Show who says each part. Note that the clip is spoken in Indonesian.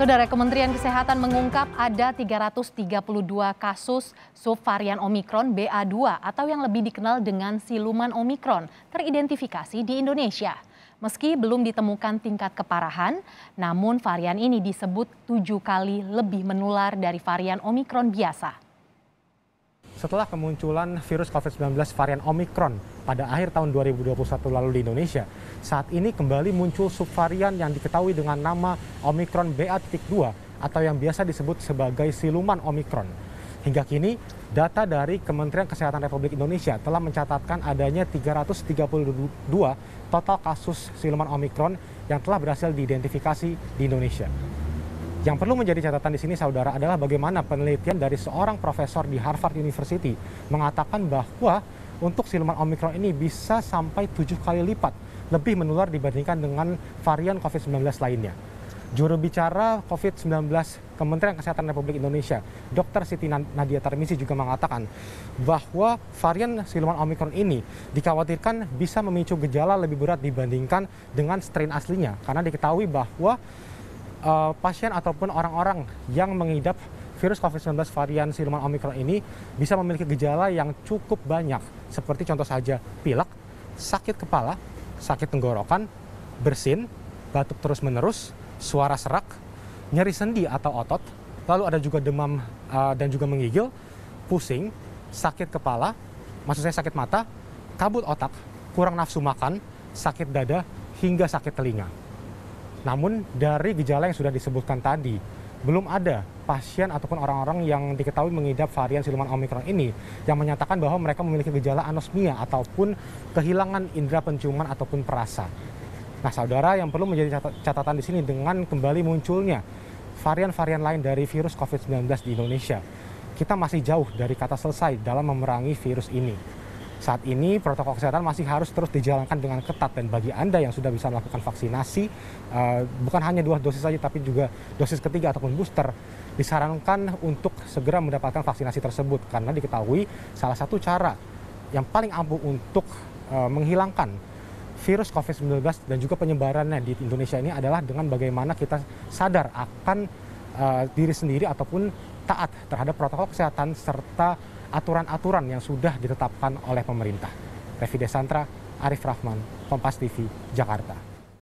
Speaker 1: Saudara Kementerian Kesehatan mengungkap ada 332 kasus subvarian Omikron BA2 atau yang lebih dikenal dengan siluman Omikron teridentifikasi di Indonesia. Meski belum ditemukan tingkat keparahan, namun varian ini disebut tujuh kali lebih menular dari varian Omikron biasa
Speaker 2: setelah kemunculan virus COVID-19 varian Omicron pada akhir tahun 2021 lalu di Indonesia, saat ini kembali muncul subvarian yang diketahui dengan nama Omikron BA.2 atau yang biasa disebut sebagai siluman Omicron. Hingga kini, data dari Kementerian Kesehatan Republik Indonesia telah mencatatkan adanya 332 total kasus siluman Omicron yang telah berhasil diidentifikasi di Indonesia. Yang perlu menjadi catatan di sini saudara adalah bagaimana penelitian dari seorang profesor di Harvard University mengatakan bahwa untuk siluman Omikron ini bisa sampai tujuh kali lipat lebih menular dibandingkan dengan varian COVID-19 lainnya. Juru bicara COVID-19 Kementerian Kesehatan Republik Indonesia, Dr. Siti Nadia Tarmisi juga mengatakan bahwa varian siluman Omikron ini dikhawatirkan bisa memicu gejala lebih berat dibandingkan dengan strain aslinya. Karena diketahui bahwa uh, pasien ataupun orang-orang yang mengidap virus COVID-19 varian siluman Omicron ini bisa memiliki gejala yang cukup banyak. Seperti contoh saja pilek, sakit kepala, sakit tenggorokan, bersin, batuk terus-menerus, suara serak, nyeri sendi atau otot, lalu ada juga demam uh, dan juga mengigil, pusing, sakit kepala, maksud saya sakit mata, kabut otak, kurang nafsu makan, sakit dada, hingga sakit telinga. Namun dari gejala yang sudah disebutkan tadi, belum ada pasien ataupun orang-orang yang diketahui mengidap varian siluman Omikron ini yang menyatakan bahwa mereka memiliki gejala anosmia ataupun kehilangan indera penciuman ataupun perasa. Nah, saudara yang perlu menjadi catatan di sini dengan kembali munculnya varian-varian lain dari virus COVID-19 di Indonesia. Kita masih jauh dari kata selesai dalam memerangi virus ini. Saat ini protokol kesehatan masih harus terus dijalankan dengan ketat dan bagi Anda yang sudah bisa melakukan vaksinasi eh, bukan hanya dua dosis saja tapi juga dosis ketiga ataupun booster disarankan untuk segera mendapatkan vaksinasi tersebut karena diketahui salah satu cara yang paling ampuh untuk eh, menghilangkan virus COVID-19 dan juga penyebarannya di Indonesia ini adalah dengan bagaimana kita sadar akan eh, diri sendiri ataupun taat terhadap protokol kesehatan serta aturan-aturan yang sudah ditetapkan oleh pemerintah. Revide Santra, Arif Rahman, Kompas TV, Jakarta.